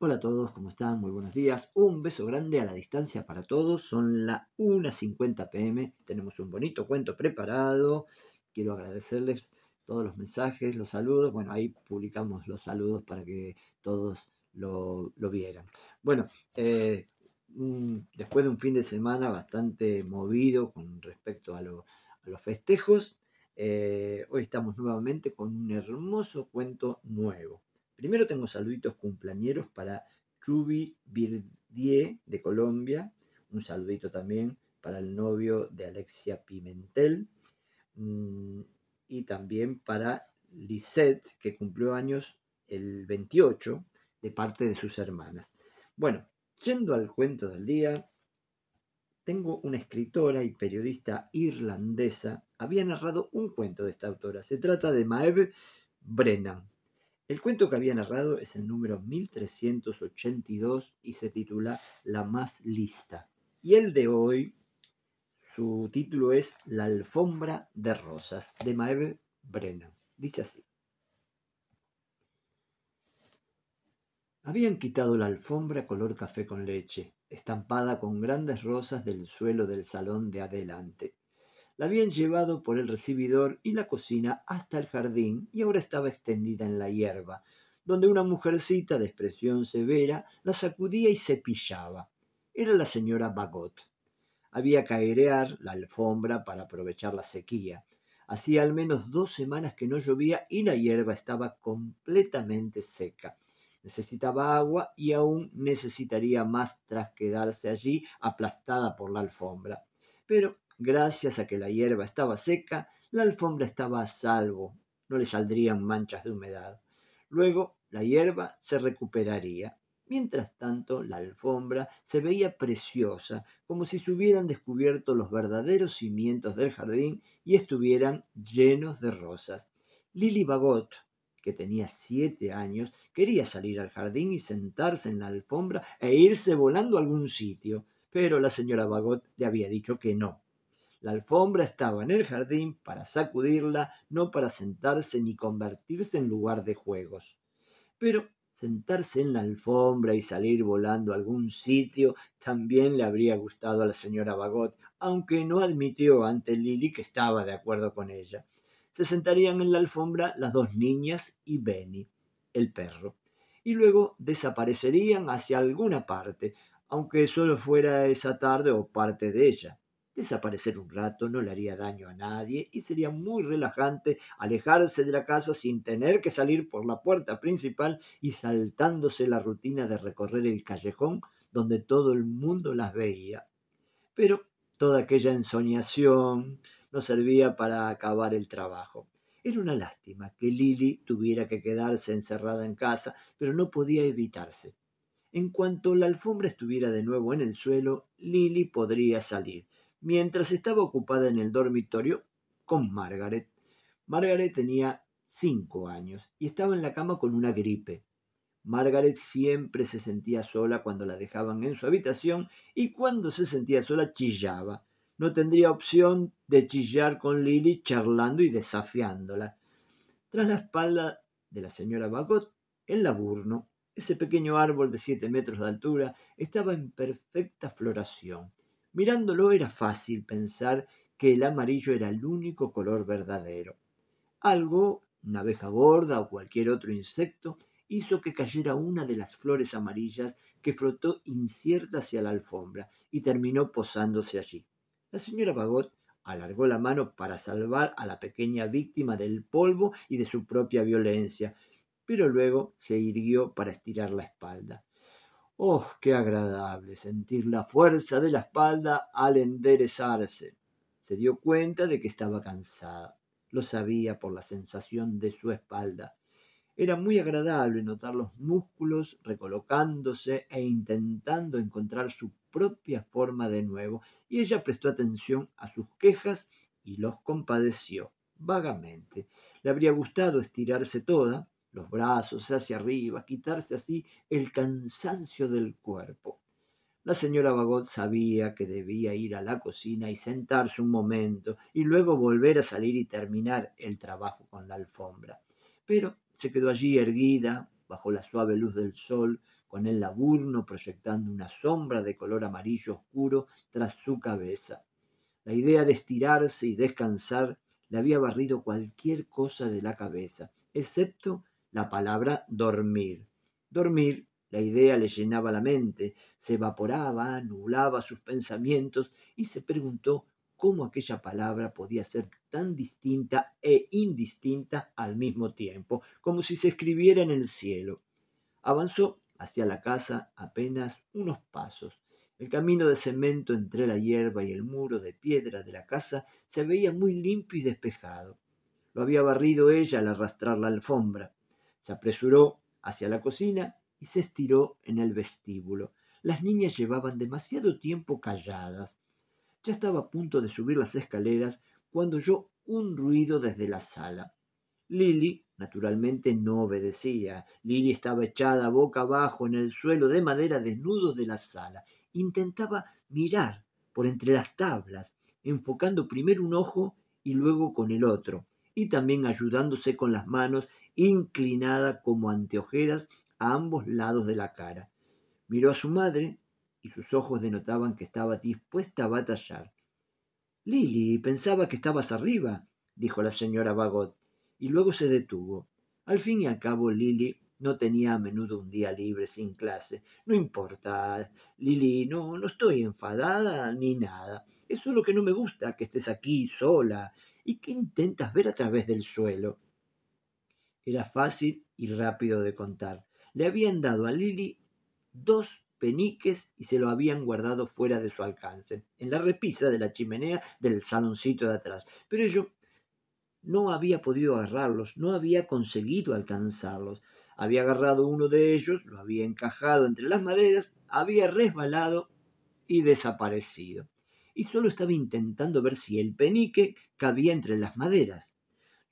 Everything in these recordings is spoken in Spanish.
Hola a todos, ¿cómo están? Muy buenos días. Un beso grande a la distancia para todos. Son las 1.50 pm. Tenemos un bonito cuento preparado. Quiero agradecerles todos los mensajes, los saludos. Bueno, ahí publicamos los saludos para que todos lo, vieran. Bueno, eh, después de un fin de semana bastante movido con respecto a, los festejos, eh, hoy estamos nuevamente con un hermoso cuento nuevo. Primero tengo saluditos cumpleañeros para Ruby Virdier de Colombia. Un saludito también para el novio de Alexia Pimentel. Mm, y también para Lisette, que cumplió años el 28 de parte de sus hermanas. Bueno, yendo al cuento del día, tengo una escritora y periodista irlandesa, había narrado un cuento de esta autora. Se trata de Maeve Brennan. El cuento que había narrado es el número 1382 y se titula La más lista. Y el de hoy, su título es La alfombra de rosas, de Maeve Brennan. Dice así. Habían quitado la alfombra color café con leche, estampada con grandes rosas del suelo del salón de adelante. La habían llevado por el recibidor y la cocina hasta el jardín y ahora estaba extendida en la hierba, donde una mujercita de expresión severa la sacudía y cepillaba. Era la señora Bagot. Había que airear la alfombra para aprovechar la sequía. Hacía al menos dos semanas que no llovía y la hierba estaba completamente seca. Necesitaba agua y aún necesitaría más tras quedarse allí aplastada por la alfombra. Pero Gracias a que la hierba estaba seca, la alfombra estaba a salvo, no le saldrían manchas de humedad. Luego la hierba se recuperaría. Mientras tanto, la alfombra se veía preciosa, como si se hubieran descubierto los verdaderos cimientos del jardín y estuvieran llenos de rosas. Lily Bagot, que tenía siete años, quería salir al jardín y sentarse en la alfombra e irse volando a algún sitio, pero la señora Bagot le había dicho que no. La alfombra estaba en el jardín para sacudirla, no para sentarse ni convertirse en lugar de juegos. Pero sentarse en la alfombra y salir volando a algún sitio también le habría gustado a la señora Bagot, aunque no admitió ante Lily que estaba de acuerdo con ella. Se sentarían en la alfombra las dos niñas y Benny, el perro, y luego desaparecerían hacia alguna parte, aunque solo fuera esa tarde o parte de ella. Desaparecer un rato no le haría daño a nadie y sería muy relajante alejarse de la casa sin tener que salir por la puerta principal y saltándose la rutina de recorrer el callejón donde todo el mundo las veía. Pero toda aquella ensoñación no servía para acabar el trabajo. Era una lástima que Lili tuviera que quedarse encerrada en casa, pero no podía evitarse. En cuanto la alfombra estuviera de nuevo en el suelo, Lili podría salir, mientras estaba ocupada en el dormitorio con Margaret. Margaret tenía cinco años y estaba en la cama con una gripe. Margaret siempre se sentía sola cuando la dejaban en su habitación y cuando se sentía sola chillaba. No tendría opción de chillar con Lily charlando y desafiándola. Tras la espalda de la señora Bagot, el laburno, ese pequeño árbol de siete metros de altura, estaba en perfecta floración. Mirándolo era fácil pensar que el amarillo era el único color verdadero. Algo, una abeja gorda o cualquier otro insecto, hizo que cayera una de las flores amarillas que flotó incierta hacia la alfombra y terminó posándose allí. La señora Bagot alargó la mano para salvar a la pequeña víctima del polvo y de su propia violencia, pero luego se irguió para estirar la espalda. ¡Oh, qué agradable sentir la fuerza de la espalda al enderezarse! Se dio cuenta de que estaba cansada. Lo sabía por la sensación de su espalda. Era muy agradable notar los músculos recolocándose e intentando encontrar su propia forma de nuevo, y ella prestó atención a sus quejas y los compadeció vagamente. Le habría gustado estirarse toda, los brazos hacia arriba, quitarse así el cansancio del cuerpo. La señora Bagot sabía que debía ir a la cocina y sentarse un momento y luego volver a salir y terminar el trabajo con la alfombra. Pero se quedó allí erguida, bajo la suave luz del sol, con el laburno proyectando una sombra de color amarillo oscuro tras su cabeza. La idea de estirarse y descansar le había barrido cualquier cosa de la cabeza, excepto la palabra dormir. Dormir, la idea le llenaba la mente, se evaporaba, anulaba sus pensamientos y se preguntó cómo aquella palabra podía ser tan distinta e indistinta al mismo tiempo, como si se escribiera en el cielo. Avanzó hacia la casa apenas unos pasos. El camino de cemento entre la hierba y el muro de piedra de la casa se veía muy limpio y despejado. Lo había barrido ella al arrastrar la alfombra. Se apresuró hacia la cocina y se estiró en el vestíbulo. Las niñas llevaban demasiado tiempo calladas. Ya estaba a punto de subir las escaleras cuando oyó un ruido desde la sala. Lily, naturalmente, no obedecía. Lily estaba echada boca abajo en el suelo de madera desnudo de la sala. Intentaba mirar por entre las tablas, enfocando primero un ojo y luego con el otro, y también ayudándose con las manos inclinada como anteojeras a ambos lados de la cara. Miró a su madre y sus ojos denotaban que estaba dispuesta a batallar. Lili, pensaba que estabas arriba, dijo la señora Bagot, y luego se detuvo. Al fin y al cabo, Lili no tenía a menudo un día libre sin clase. No importa, Lili, no, no estoy enfadada ni nada. Es solo que no me gusta que estés aquí sola y que intentas ver a través del suelo. Era fácil y rápido de contar. Le habían dado a Lili dos peniques y se lo habían guardado fuera de su alcance, en la repisa de la chimenea del saloncito de atrás. Pero yo no había podido agarrarlos, no había conseguido alcanzarlos. Había agarrado uno de ellos, lo había encajado entre las maderas, había resbalado y desaparecido. Y solo estaba intentando ver si el penique cabía entre las maderas.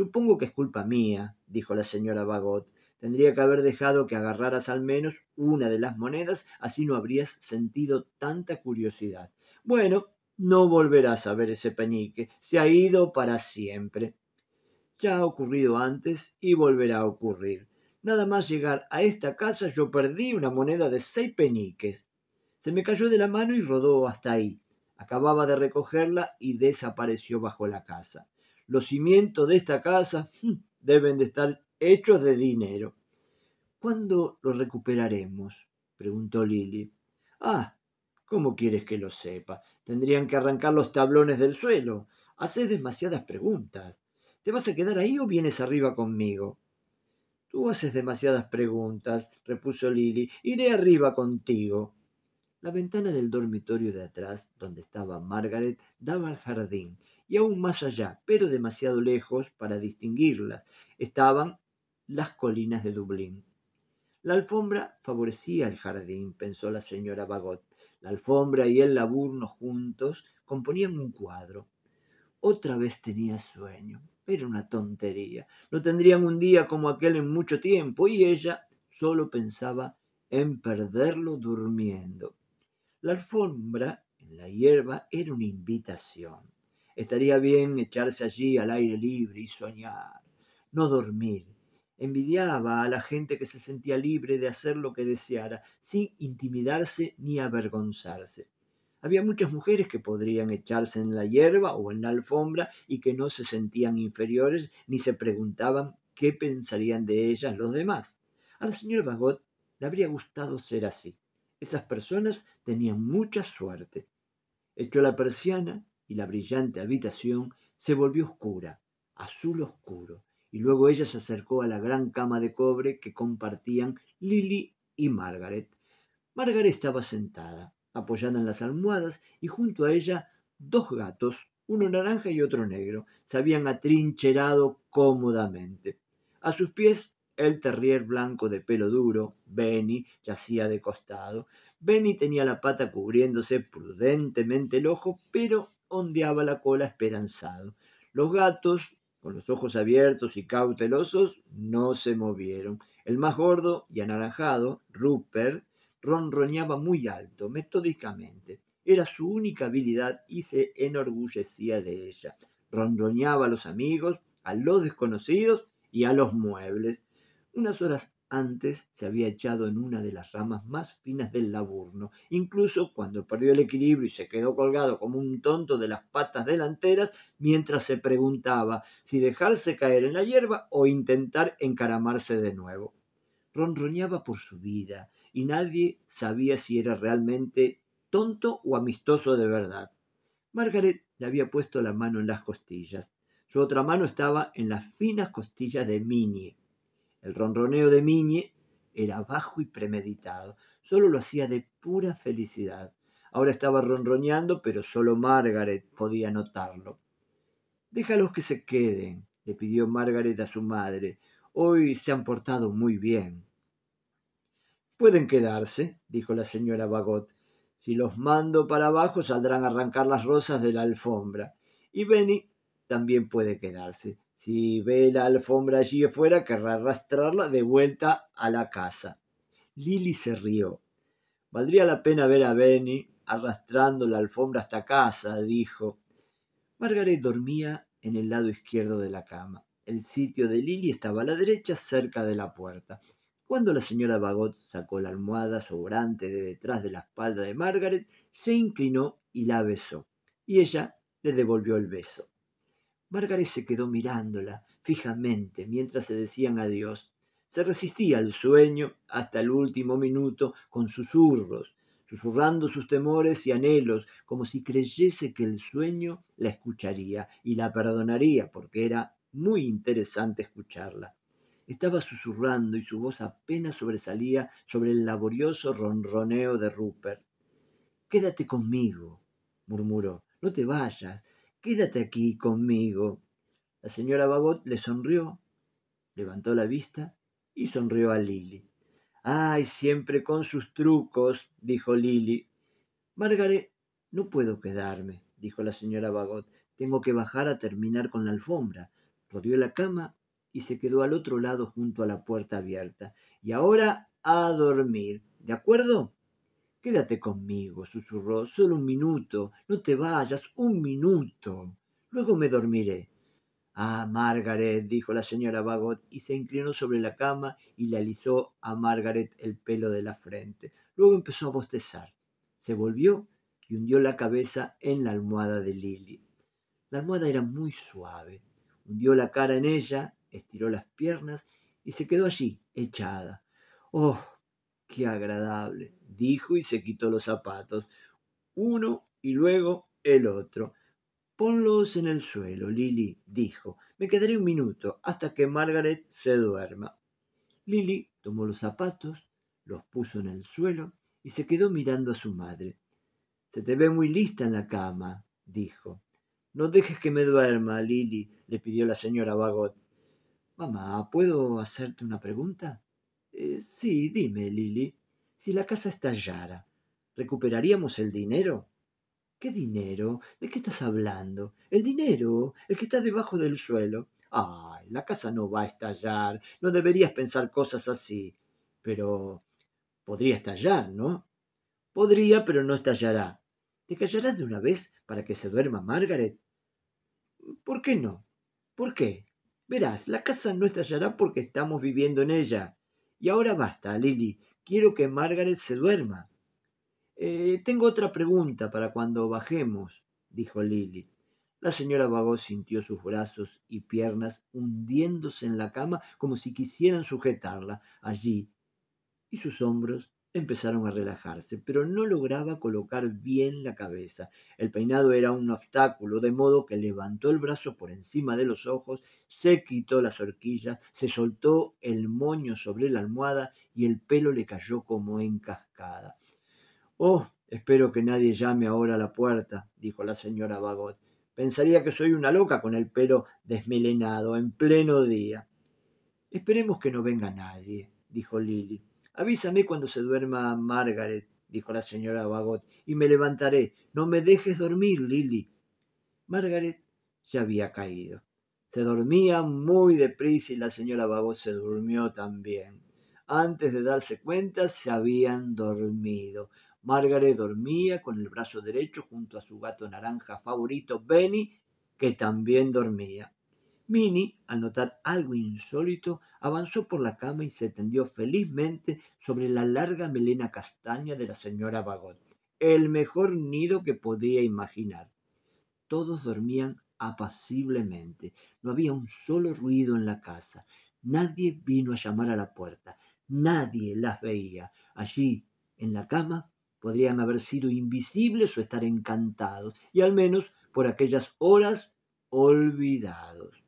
Supongo que es culpa mía, dijo la señora Bagot. Tendría que haber dejado que agarraras al menos una de las monedas, así no habrías sentido tanta curiosidad. Bueno, no volverás a ver ese penique. Se ha ido para siempre. Ya ha ocurrido antes y volverá a ocurrir. Nada más llegar a esta casa yo perdí una moneda de seis peniques. Se me cayó de la mano y rodó hasta ahí. Acababa de recogerla y desapareció bajo la casa los cimientos de esta casa mm, deben de estar hechos de dinero. ¿Cuándo los recuperaremos? preguntó Lily. Ah, ¿cómo quieres que lo sepa? Tendrían que arrancar los tablones del suelo. Haces demasiadas preguntas. ¿Te vas a quedar ahí o vienes arriba conmigo? Tú haces demasiadas preguntas, repuso Lily. Iré arriba contigo. La ventana del dormitorio de atrás, donde estaba Margaret, daba al jardín, y aún más allá, pero demasiado lejos para distinguirlas, estaban las colinas de Dublín. La alfombra favorecía el jardín, pensó la señora Bagot. La alfombra y el laburno juntos componían un cuadro. Otra vez tenía sueño. Era una tontería. No tendrían un día como aquel en mucho tiempo y ella solo pensaba en perderlo durmiendo. La alfombra en la hierba era una invitación. Estaría bien echarse allí al aire libre y soñar, no dormir. Envidiaba a la gente que se sentía libre de hacer lo que deseara, sin intimidarse ni avergonzarse. Había muchas mujeres que podrían echarse en la hierba o en la alfombra y que no se sentían inferiores ni se preguntaban qué pensarían de ellas los demás. A la señora Bagot le habría gustado ser así. Esas personas tenían mucha suerte. Echó la persiana y la brillante habitación se volvió oscura, azul oscuro, y luego ella se acercó a la gran cama de cobre que compartían Lily y Margaret. Margaret estaba sentada, apoyada en las almohadas, y junto a ella dos gatos, uno naranja y otro negro, se habían atrincherado cómodamente. A sus pies el terrier blanco de pelo duro, Benny, yacía de costado. Benny tenía la pata cubriéndose prudentemente el ojo, pero ondeaba la cola esperanzado. Los gatos, con los ojos abiertos y cautelosos, no se movieron. El más gordo y anaranjado, Rupert, ronroñaba muy alto, metódicamente. Era su única habilidad y se enorgullecía de ella. Ronroñaba a los amigos, a los desconocidos y a los muebles. Unas horas antes se había echado en una de las ramas más finas del laburno. Incluso cuando perdió el equilibrio y se quedó colgado como un tonto de las patas delanteras, mientras se preguntaba si dejarse caer en la hierba o intentar encaramarse de nuevo. Ronroñaba por su vida y nadie sabía si era realmente tonto o amistoso de verdad. Margaret le había puesto la mano en las costillas. Su otra mano estaba en las finas costillas de Minnie. El ronroneo de Miñe era bajo y premeditado, solo lo hacía de pura felicidad. Ahora estaba ronroneando, pero solo Margaret podía notarlo. Déjalos que se queden, le pidió Margaret a su madre. Hoy se han portado muy bien. Pueden quedarse, dijo la señora Bagot. Si los mando para abajo saldrán a arrancar las rosas de la alfombra. Y Benny también puede quedarse. Si ve la alfombra allí afuera, querrá arrastrarla de vuelta a la casa. Lily se rió. Valdría la pena ver a Benny arrastrando la alfombra hasta casa, dijo. Margaret dormía en el lado izquierdo de la cama. El sitio de Lily estaba a la derecha, cerca de la puerta. Cuando la señora Bagot sacó la almohada sobrante de detrás de la espalda de Margaret, se inclinó y la besó, y ella le devolvió el beso. Margaret se quedó mirándola fijamente mientras se decían adiós. Se resistía al sueño hasta el último minuto con susurros, susurrando sus temores y anhelos, como si creyese que el sueño la escucharía y la perdonaría, porque era muy interesante escucharla. Estaba susurrando y su voz apenas sobresalía sobre el laborioso ronroneo de Rupert. Quédate conmigo, murmuró. No te vayas, Quédate aquí conmigo. La señora Bagot le sonrió, levantó la vista y sonrió a Lily. Ay, siempre con sus trucos, dijo Lily. Margaret, no puedo quedarme, dijo la señora Bagot. Tengo que bajar a terminar con la alfombra. Rodió la cama y se quedó al otro lado junto a la puerta abierta. Y ahora a dormir, ¿de acuerdo? Quédate conmigo, susurró, solo un minuto, no te vayas, un minuto. Luego me dormiré. Ah, Margaret, dijo la señora Bagot, y se inclinó sobre la cama y le alisó a Margaret el pelo de la frente. Luego empezó a bostezar. Se volvió y hundió la cabeza en la almohada de Lily. La almohada era muy suave. Hundió la cara en ella, estiró las piernas y se quedó allí, echada. ¡Oh, qué agradable! dijo y se quitó los zapatos, uno y luego el otro. Ponlos en el suelo, Lili, dijo. Me quedaré un minuto hasta que Margaret se duerma. Lili tomó los zapatos, los puso en el suelo y se quedó mirando a su madre. Se te ve muy lista en la cama, dijo. No dejes que me duerma, Lili, le pidió la señora Bagot. Mamá, ¿puedo hacerte una pregunta? Eh, sí, dime, Lili. Si la casa estallara, ¿recuperaríamos el dinero? ¿Qué dinero? ¿De qué estás hablando? El dinero, el que está debajo del suelo. Ay, la casa no va a estallar. No deberías pensar cosas así. Pero podría estallar, ¿no? Podría, pero no estallará. ¿Te callarás de una vez para que se duerma Margaret? ¿Por qué no? ¿Por qué? Verás, la casa no estallará porque estamos viviendo en ella. Y ahora basta, Lily. Quiero que Margaret se duerma. Eh, tengo otra pregunta para cuando bajemos, dijo Lily. La señora Vago sintió sus brazos y piernas hundiéndose en la cama como si quisieran sujetarla allí, y sus hombros empezaron a relajarse, pero no lograba colocar bien la cabeza. El peinado era un obstáculo, de modo que levantó el brazo por encima de los ojos, se quitó las horquillas, se soltó el moño sobre la almohada y el pelo le cayó como en cascada. Oh, espero que nadie llame ahora a la puerta, dijo la señora Bagot. Pensaría que soy una loca con el pelo desmelenado en pleno día. Esperemos que no venga nadie, dijo Lily. Avísame cuando se duerma Margaret, dijo la señora Bagot, y me levantaré. No me dejes dormir, Lily. Margaret ya había caído. Se dormía muy deprisa y la señora Bagot se durmió también. Antes de darse cuenta, se habían dormido. Margaret dormía con el brazo derecho junto a su gato naranja favorito, Benny, que también dormía. Minnie, al notar algo insólito, avanzó por la cama y se tendió felizmente sobre la larga melena castaña de la señora Bagot, el mejor nido que podía imaginar. Todos dormían apaciblemente, no había un solo ruido en la casa, nadie vino a llamar a la puerta, nadie las veía. Allí, en la cama, podrían haber sido invisibles o estar encantados, y al menos por aquellas horas olvidados.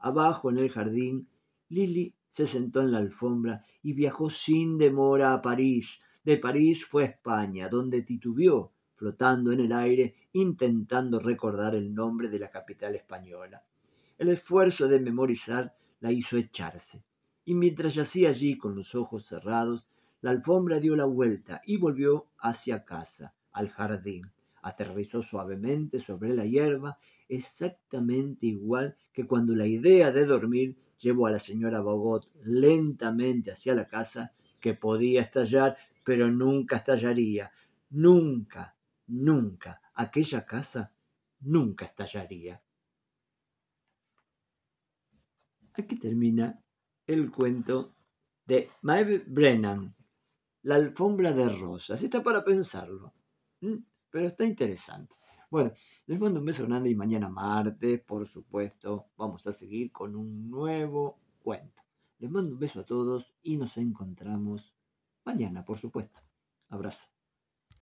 Abajo en el jardín, Lili se sentó en la alfombra y viajó sin demora a París. De París fue a España, donde titubeó, flotando en el aire, intentando recordar el nombre de la capital española. El esfuerzo de memorizar la hizo echarse, y mientras yacía allí con los ojos cerrados, la alfombra dio la vuelta y volvió hacia casa, al jardín aterrizó suavemente sobre la hierba, exactamente igual que cuando la idea de dormir llevó a la señora Bogot lentamente hacia la casa que podía estallar, pero nunca estallaría, nunca, nunca, aquella casa nunca estallaría. Aquí termina el cuento de Maeve Brennan, La alfombra de rosas. Está para pensarlo. ¿Mm? pero está interesante. Bueno, les mando un beso grande y mañana martes, por supuesto, vamos a seguir con un nuevo cuento. Les mando un beso a todos y nos encontramos mañana, por supuesto. Abrazo.